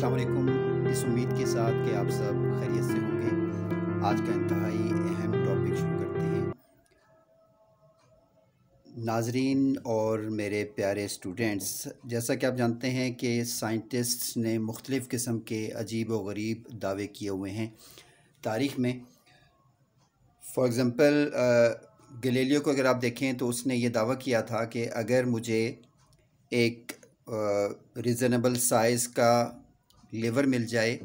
अस्सलाम वालेकुम इस उम्मीद के साथ कि आप सब खैरियत से होंगे आज का इंतहाई अहम टॉपिक शुरू करते हैं नाजरीन और मेरे प्यारे स्टूडेंट्स जैसा कि आप जानते हैं कि साइंटिस्ट्स ने मुख्तलिफ़ किस्म के अजीब व गरीब दावे किए हुए हैं तारीख़ में फॉर एग्ज़ाम्पल गलेलियो को अगर आप देखें तो उसने ये दावा किया था कि अगर मुझे एक रीज़नेबल साइज़ का लेवर मिल जाए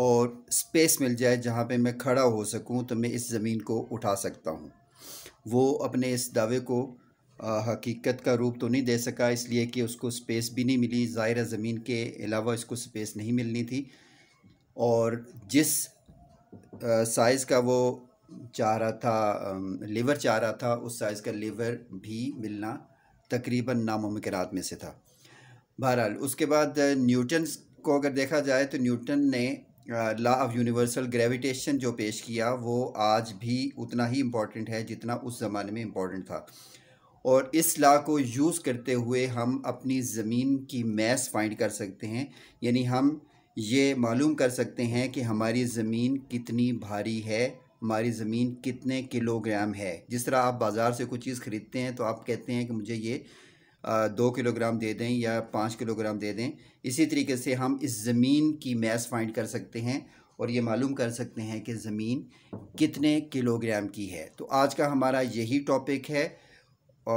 और स्पेस मिल जाए जहाँ पे मैं खड़ा हो सकूँ तो मैं इस ज़मीन को उठा सकता हूँ वो अपने इस दावे को आ, हकीकत का रूप तो नहीं दे सका इसलिए कि उसको स्पेस भी नहीं मिली ज़ाहिर ज़मीन के अलावा इसको स्पेस नहीं मिलनी थी और जिस साइज़ का वो चाह रहा था लीवर चाह रहा था उस साइज़ का लीवर भी मिलना तकरीबन नामुमकिन में से था बहरहाल उसके बाद न्यूटन्स को अगर देखा जाए तो न्यूटन ने लॉ ऑफ यूनिवर्सल ग्रेविटेशन जो पेश किया वो आज भी उतना ही इम्पॉर्टेंट है जितना उस ज़माने में इम्पॉर्टेंट था और इस लॉ को यूज़ करते हुए हम अपनी ज़मीन की मैस फाइंड कर सकते हैं यानी हम ये मालूम कर सकते हैं कि हमारी ज़मीन कितनी भारी है हमारी ज़मीन कितने किलोग्राम है जिस तरह आप बाज़ार से कुछ चीज़ ख़रीदते हैं तो आप कहते हैं कि मुझे ये दो किलोग्राम दे दें या पाँच किलोग्राम दे दें इसी तरीके से हम इस ज़मीन की मैस फाइंड कर सकते हैं और ये मालूम कर सकते हैं कि ज़मीन कितने किलोग्राम की है तो आज का हमारा यही टॉपिक है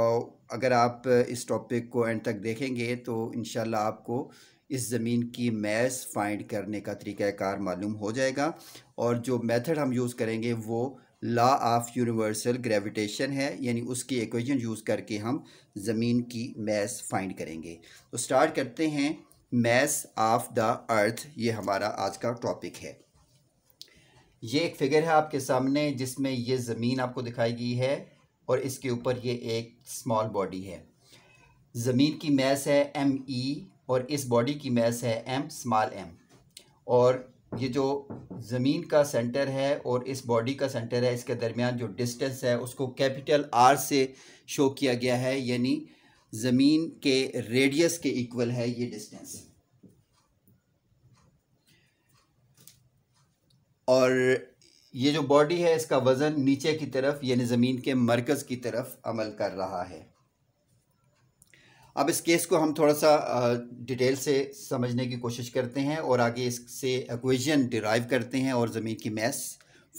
और अगर आप इस टॉपिक को एंड तक देखेंगे तो इन आपको इस ज़मीन की मैस फाइंड करने का तरीक़ाकार मालूम हो जाएगा और जो मेथड हम यूज़ करेंगे वो लॉ ऑफ यूनिवर्सल ग्रेविटेशन है यानी उसकी इक्वेशन यूज़ करके हम ज़मीन की मैस फाइंड करेंगे तो स्टार्ट करते हैं मैस ऑफ द अर्थ ये हमारा आज का टॉपिक है ये एक फिगर है आपके सामने जिसमें ये ज़मीन आपको दिखाई गई है और इसके ऊपर ये एक स्मॉल बॉडी है ज़मीन की मैस है एम ई e, और इस बॉडी की मैस है एम स्मॉल एम और ये जो ज़मीन का सेंटर है और इस बॉडी का सेंटर है इसके दरमियान जो डिस्टेंस है उसको कैपिटल आर से शो किया गया है यानी ज़मीन के रेडियस के इक्वल है ये डिस्टेंस और ये जो बॉडी है इसका वज़न नीचे की तरफ यानी ज़मीन के मरकज़ की तरफ अमल कर रहा है अब इस केस को हम थोड़ा सा डिटेल से समझने की कोशिश करते हैं और आगे इससे एक्वेजन डिराइव करते हैं और ज़मीन की मैस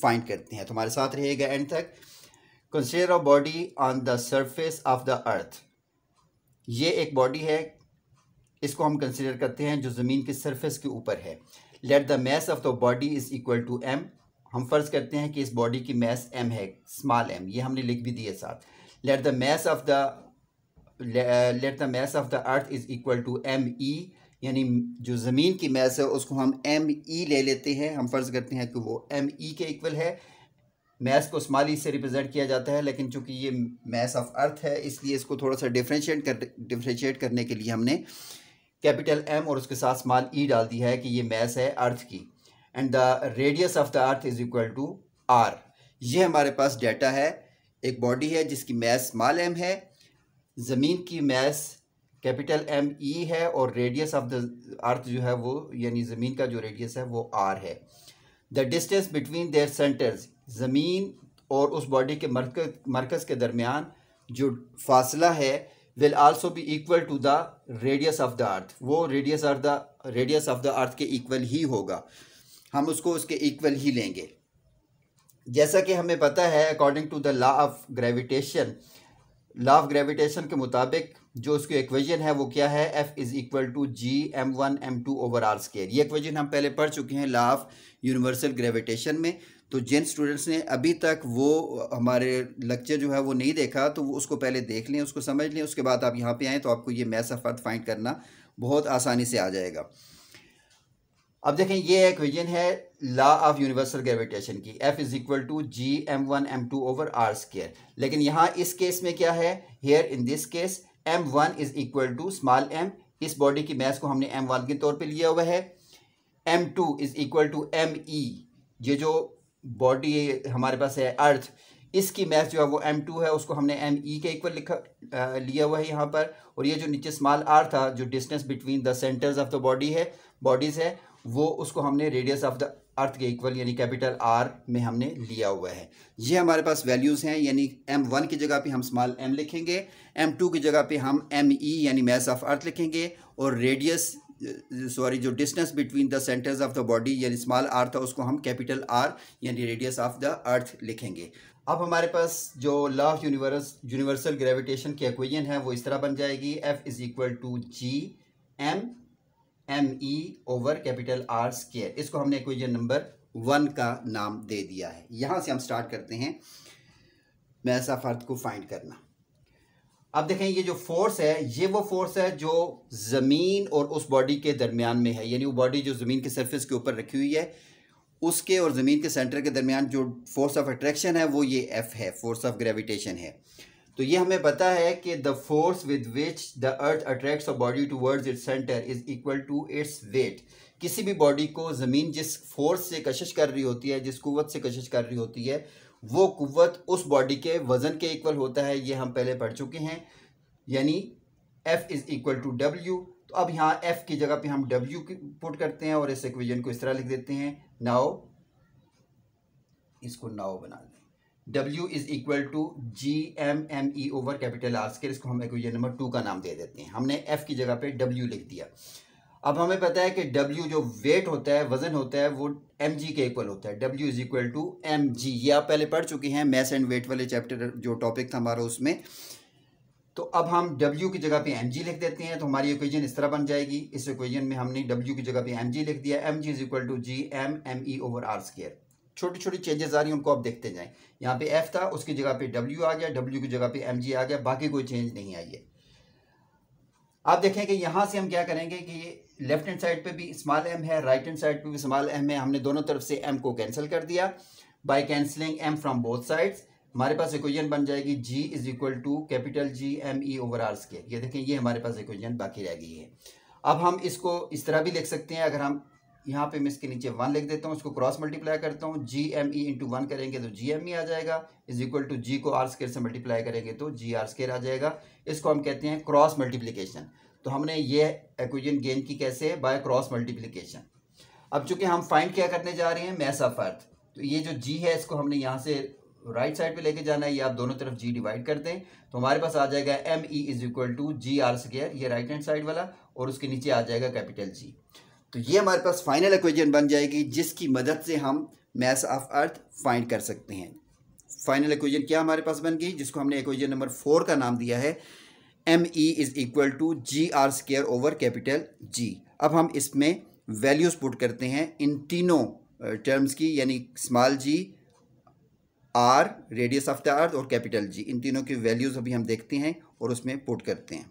फाइंड करते हैं तो हमारे साथ रहेगा एंड तक consider a body on the surface of the earth ये एक बॉडी है इसको हम कंसिडर करते हैं जो ज़मीन के सरफेस के ऊपर है let the mass of the body is equal to M हम फ़र्ज़ करते हैं कि इस बॉडी की मैस एम है स्मॉल एम ये हमने लिख भी दी है साथ let the mass of the let the mass of the earth is equal to M E यानी जो ज़मीन की मैस है उसको हम एम ई e ले लेते हैं हम फ़र्ज़ करते हैं कि वो एम ई e के इक्वल है मैस को स्माल ई e से रिप्रेजेंट किया जाता है लेकिन चूंकि ये मैस ऑफ अर्थ है इसलिए इसको थोड़ा सा डिफ्रेंशिएट कर डिफ्रेंशिएट करने के लिए हमने कैपिटल एम और उसके साथ स्माल ई डाल दिया है कि ये मैस है अर्थ की and the radius of the earth is equal to R ये हमारे पास डाटा है एक बॉडी है जिसकी मैस स्माल एम है ज़मीन की mass capital M E e है और रेडियस ऑफ द अर्थ जो है वो यानी ज़मीन का जो रेडियस है वो आर है the distance between their centres ज़मीन और उस बॉडी के मरकज मरकज़ के दरमियान जो फासला है will also be equal to the radius of the earth वो radius of the radius of the earth के इक्वल ही होगा हम उसको उसके इक्वल ही लेंगे जैसा कि हमें पता है according to the law of gravitation law of gravitation के मुताबिक जो उसकी इक्वेजन है वो क्या है F is equal to G M one M two over R square ये इक्वेजन हम पहले पढ़ चुके हैं लॉ ऑफ यूनिवर्सल ग्रेविटेशन में तो जिन स्टूडेंट्स ने अभी तक वो हमारे लेक्चर जो है वो नहीं देखा तो वो उसको पहले देख लें उसको समझ लें उसके बाद आप यहाँ पे आएँ तो आपको ये मैथ ऑफ फाइंड करना बहुत आसानी से आ जाएगा अब देखें ये इक्वेशन है लॉ ऑफ यूनिवर्सल ग्रेविटेशन की F is equal to G M one M two over R square लेकिन यहाँ इस केस में क्या है here in this case M one is equal to small M इस बॉडी की मैथ को हमने एम वन के तौर पे लिया हुआ है M two is equal to M E ये जो बॉडी हमारे पास है अर्थ इसकी मैथ जो है वो एम टू है उसको हमने एम ई e के इक्वल लिखा आ, लिया हुआ है यहाँ पर और ये जो नीचे स्मॉल आर था जो distance between the centres of the body है बॉडीज़ है वो उसको हमने रेडियस ऑफ द अर्थ के इक्वल यानी कैपिटल आर में हमने लिया हुआ है ये हमारे पास वैल्यूज़ हैं यानी एम वन की जगह पे हम स्मॉल एम लिखेंगे एम टू की जगह पे हम एम ई e, यानी मैस ऑफ अर्थ लिखेंगे और रेडियस सॉरी जो distance between the centres of the body यानी स्मॉल आर था उसको हम कैपिटल आर यानी रेडियस ऑफ द अर्थ लिखेंगे अब हमारे पास जो law of universe universal gravitation की एक्वेजन है वो इस तरह बन जाएगी F is equal to G M M E over capital R square इसको हमने क्वेश्चन नंबर वन का नाम दे दिया है यहां से हम स्टार्ट करते हैं मैसा फर्द को फाइंड करना अब देखें ये जो फोर्स है ये वो फोर्स है जो ज़मीन और उस बॉडी के दरमियान में है यानी वो बॉडी जो ज़मीन के सरफेस के ऊपर रखी हुई है उसके और ज़मीन के सेंटर के दरमियान जो फोर्स ऑफ अट्रैक्शन है वो ये एफ़ है फोर्स ऑफ ग्रेविटेशन है तो ये हमें पता है कि the force with which the earth attracts a body towards its centre is equal to its weight किसी भी बॉडी को ज़मीन जिस फोर्स से कशिश कर रही होती है जिस कुत से कशिश कर रही होती है वो कुत उस बॉडी के वज़न के इक्वल होता है ये हम पहले पढ़ चुके हैं यानी F is equal to W तो अब यहाँ एफ की जगह पे हम डब्ल्यू पुट करते हैं और इस इक्वेजन को इस तरह लिख देते हैं नाव इसको नाव बना दें W is equal to G M M E over capital R square इसको हम इक्वेशन नंबर टू का नाम दे देते हैं हमने एफ की जगह पे डब्ल्यू लिख दिया अब हमें पता है कि डब्ल्यू जो वेट होता है वजन होता है वो एम जी के इक्वल होता है W is equal to M G ये आप पहले पढ़ चुके हैं मैथ्स एंड वेट वाले चैप्टर जो टॉपिक था हमारा उसमें तो अब हम W की जगह पे mg लिख देते हैं तो हमारी इक्वेशन इस तरह बन जाएगी इस इक्वेशन में हमने W की जगह पे mg लिख दिया mg is equal to G M M E over R square छोटी छोटी चेंजेस आ रही हैं उनको आप देखते जाएं यहाँ पे एफ़ था उसकी जगह पे डब्ल्यू आ गया डब्ल्यू की जगह पे एम आ गया बाकी कोई चेंज नहीं आई है आप देखें कि यहाँ से हम क्या करेंगे कि लेफ्ट हैंड साइड पे भी स्मॉल एम है राइट हैंड साइड पे भी स्मॉल एम है हमने दोनों तरफ से एम को कैंसिल कर दिया by cancelling M from both sides हमारे पास इक्वेशन बन जाएगी G is equal to capital G M E over R square ये देखें ये हमारे पास इक्वेशन बाकी रह गई है अब हम इसको इस तरह भी लिख सकते हैं अगर हम यहाँ पे मैं इसके नीचे वन लिख देता हूँ उसको क्रॉस मल्टीप्लाई करता हूँ G M E into one करेंगे तो जी एम ई आ जाएगा इज इक्वल टू जी को आर स्केयर से मल्टीप्लाई करेंगे तो जी आर स्केयर आ जाएगा इसको हम कहते हैं क्रॉस मल्टीप्लीकेशन तो हमने ये एक्विजन गेन की कैसे है बाय क्रॉस मल्टीप्लीकेशन अब चूंकि हम फाइंड क्या करने जा रहे हैं मैस ऑफ अर्थ तो ये जो जी है इसको हमने यहाँ से राइट साइड पे लेके जाना है ये आप दोनों तरफ जी डिवाइड कर दें तो हमारे पास आ जाएगा M E is equal to G R square ये राइट हैंड साइड वाला और उसके नीचे आ जाएगा कैपिटल जी तो ये हमारे पास फाइनल इक्वेशन बन जाएगी जिसकी मदद से हम मैस ऑफ अर्थ फाइंड कर सकते हैं फाइनल इक्वेशन क्या हमारे पास बन गई जिसको हमने इक्वेशन नंबर फोर का नाम दिया है M E is equal to G R square over capital G अब हम इसमें वैल्यूज़ पुट करते हैं इन तीनों टर्म्स की यानी small G R radius of the earth और कैपिटल जी इन तीनों की वैल्यूज़ अभी हम देखते हैं और उसमें पुट करते हैं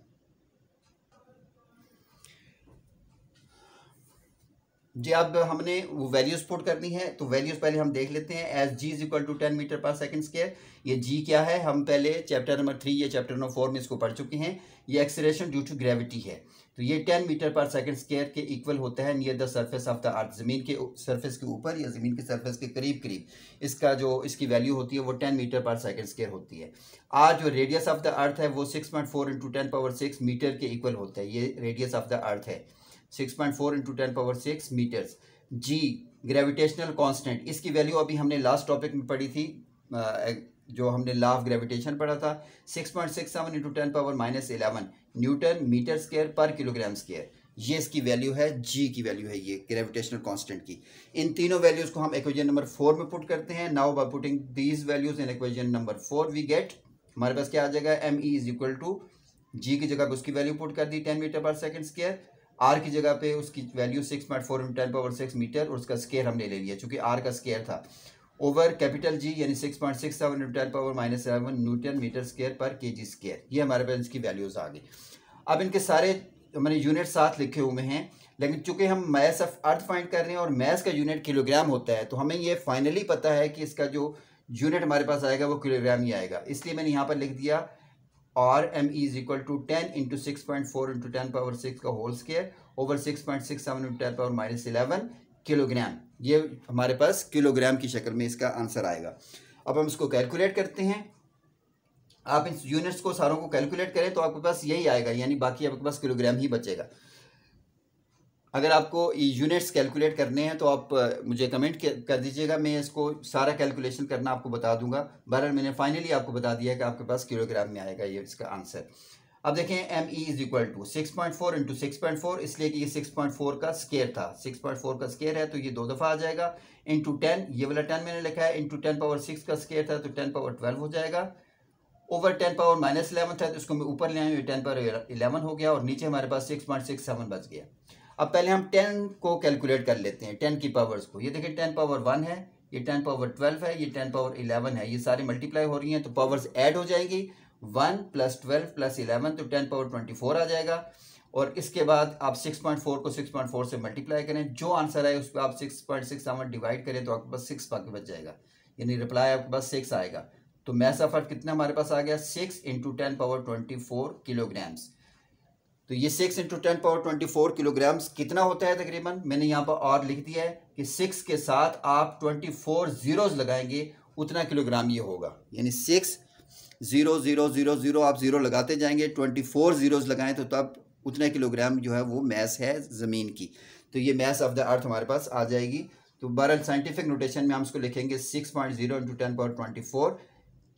जी अब हमने वो वैल्यूज पुट करनी है तो वैल्यूज पहले हम देख लेते हैं as G is equal to ten metre per second square ये जी क्या है हम पहले चैप्टर नंबर थ्री या चैप्टर नंबर फोर में इसको पढ़ चुके हैं ये एक्सरेशन ड्यू टू ग्रेविटी है तो ये ten metre per second square के इक्वल होता है near the surface of the earth ज़मीन के सर्फेस के ऊपर या ज़मीन के सर्फेस के करीब करीब इसका जो इसकी वैल्यू होती है वो ten metre per second square होती है आज जो रेडियस ऑफ द अर्थ है वो six point four into ten power six metre के इक्वल होता है ये रेडियस ऑफ द अर्थ है six point four into ten power six metres G gravitational constant इसकी वैल्यू अभी हमने लास्ट टॉपिक में पढ़ी थी जो हमने लॉ ऑफ ग्रेविटेशन पढ़ा था six point six seven into ten power minus eleven newton metre square per kilogram square ये इसकी वैल्यू है जी की वैल्यू है ये ग्रेविटेशनल कांस्टेंट की इन तीनों वैल्यूज को हम इक्वेशन नंबर फोर में पुट करते हैं now by putting these values in equation number four we get हमारे पास क्या आ जाएगा M E is equal to G की जगह उसकी वैल्यू पुट कर दी ten metre per second square R की जगह पे उसकी value six point four into ten power six metre और उसका स्केयर हमने ले लिया चूंकि आर का स्केयर था ओवर कैपिटल जी यानी six point six seven ten power minus seven newton metre square per K जी स्केयर ये हमारे पास इसकी वैल्यूज़ आ गई अब इनके सारे मैंने यूनिट साथ लिखे हुए हैं लेकिन चूंकि हम मैस ऑफ अर्थ फाइंड कर रहे हैं और मैस का यूनिट किलोग्राम होता है तो हमें ये फाइनली पता है कि इसका जो यूनिट हमारे पास आएगा वो किलोग्राम ही आएगा इसलिए मैंने यहाँ पर लिख दिया or M is equal to ten into six point four into ten power six का whole square over six point six seven into ten power minus eleven kilogram ये हमारे पास किलोग्राम की शक्ल में इसका आंसर आएगा अब हम इसको कैलकुलेट करते हैं आप इन यूनिट्स को सारों को कैलकुलेट करें तो आपके पास यही आएगा यानी बाकी आपके पास किलोग्राम ही बचेगा अगर आपको यूनिट्स कैलकुलेट करने हैं तो आप मुझे कमेंट कर दीजिएगा मैं इसको सारा कैलकुलेशन करना आपको बता दूंगा बहरहाल मैंने फाइनली आपको बता दिया कि आपके पास किलोग्राम में आएगा ये इसका आंसर अब देखें M E is equal to six point four into six point four इसलिए कि ये सिक्स पॉइंट फोर का स्केयर था सिक्स पॉइंट फोर का स्केयर है तो ये दो दफ़ा आ जाएगा इंटू टेन ये वाला टेन मैंने लिखा है इंटू टेन पावर सिक्स का स्केयर था तो टेन पावर ट्वेल्व हो जाएगा over ten power minus eleven था तो इसको मैं ऊपर ले आया टेन पावर इलेवन हो गया और नीचे हमारे पास सिक्स पॉइंट सिक्स सेवन बच गया अब पहले हम टेन को कैलकुलेट कर लेते हैं टेन की पावर्स को ये देखिए टेन पावर वन है ये टेन पावर ट्वेल्व है ये टेन पावर इलेवन है ये सारे मल्टीप्लाई हो रही हैं तो पावर्स ऐड हो जाएगी one plus twelve plus eleven तो टेन पावर ट्वेंटी फोर आ जाएगा और इसके बाद आप सिक्स पॉइंट फोर को सिक्स पॉइंट फोर से मल्टीप्लाई करें जो आंसर आए उस पर आप सिक्स पॉइंट सेवन डिवाइड करें तो आपके पास सिक्स बाकी बच जाएगा यानी रिप्लाई आपके पास सिक्स आएगा तो मैसा फर्क कितना हमारे पास आ गया six into ten power twenty four kilograms तो ये six into ten power twenty four kilograms कितना होता है तकरीबन मैंने यहाँ पर और लिख दिया है कि सिक्स के साथ आप ट्वेंटी फोर ज़ीरोज़ लगाएंगे उतना किलोग्राम ये होगा यानी six zero zero zero zero आप ज़ीरो लगाते जाएंगे ट्वेंटी फोर ज़ीरोज़ लगाएं तो तब उतना किलोग्राम जो है वो मैस है ज़मीन की तो ये मैस ऑफ द अर्थ हमारे पास आ जाएगी तो बहरल साइंटिफिक नोटेशन में हम इसको लिखेंगे six point zero into ten power twenty four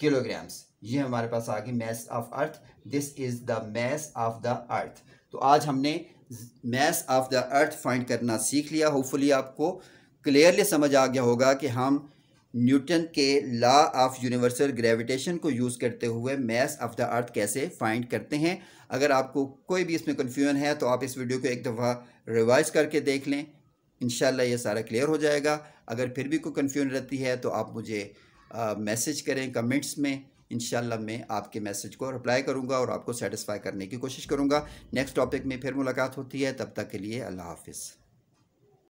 kilograms ये हमारे पास आ गई mass of earth this is the mass of the earth तो आज हमने mass of the earth find करना सीख लिया होपफुली आपको क्लियरली समझ आ गया होगा कि हम न्यूटन के लॉ ऑफ यूनिवर्सल ग्रेविटेशन को यूज़ करते हुए मैस ऑफ द अर्थ कैसे फाइंड करते हैं अगर आपको कोई भी इसमें कन्फ्यूजन है तो आप इस वीडियो को एक दफ़ा रिवाइज करके देख लें इन ये सारा क्लियर हो जाएगा अगर फिर भी कोई कन्फ्यूजन रहती है तो आप मुझे मैसेज करें कमेंट्स में इन मैं आपके मैसेज को रिप्लाई करूँगा और आपको सेटिस्फाई करने की कोशिश करूँगा नेक्स्ट टॉपिक में फिर मुलाकात होती है तब तक के लिए अल्लाह हाफिज़